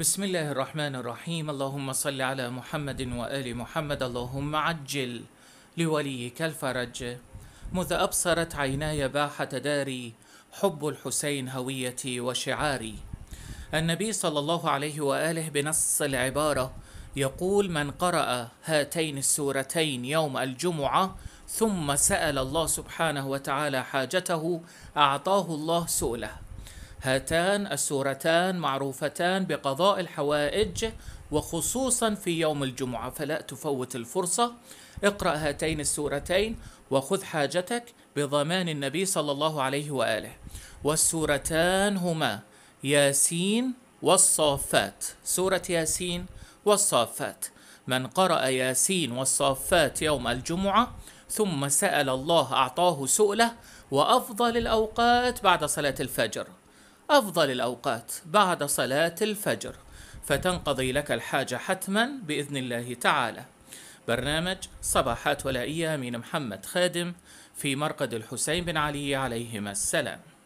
بسم الله الرحمن الرحيم اللهم صل على محمد وآل محمد اللهم عجل لوليك الفرج مذ أبصرت عيناي باحة داري حب الحسين هويتي وشعاري النبي صلى الله عليه وآله بنص العبارة يقول من قرأ هاتين السورتين يوم الجمعة ثم سأل الله سبحانه وتعالى حاجته أعطاه الله سؤله هاتان السورتان معروفتان بقضاء الحوائج وخصوصا في يوم الجمعة فلا تفوت الفرصة اقرأ هاتين السورتين وخذ حاجتك بضمان النبي صلى الله عليه وآله والسورتان هما ياسين والصافات سورة ياسين والصافات من قرأ ياسين والصافات يوم الجمعة ثم سأل الله أعطاه سؤله وأفضل الأوقات بعد صلاة الفجر أفضل الأوقات بعد صلاة الفجر فتنقضي لك الحاجة حتما بإذن الله تعالى برنامج صباحات ولائية من محمد خادم في مرقد الحسين بن علي عليهما السلام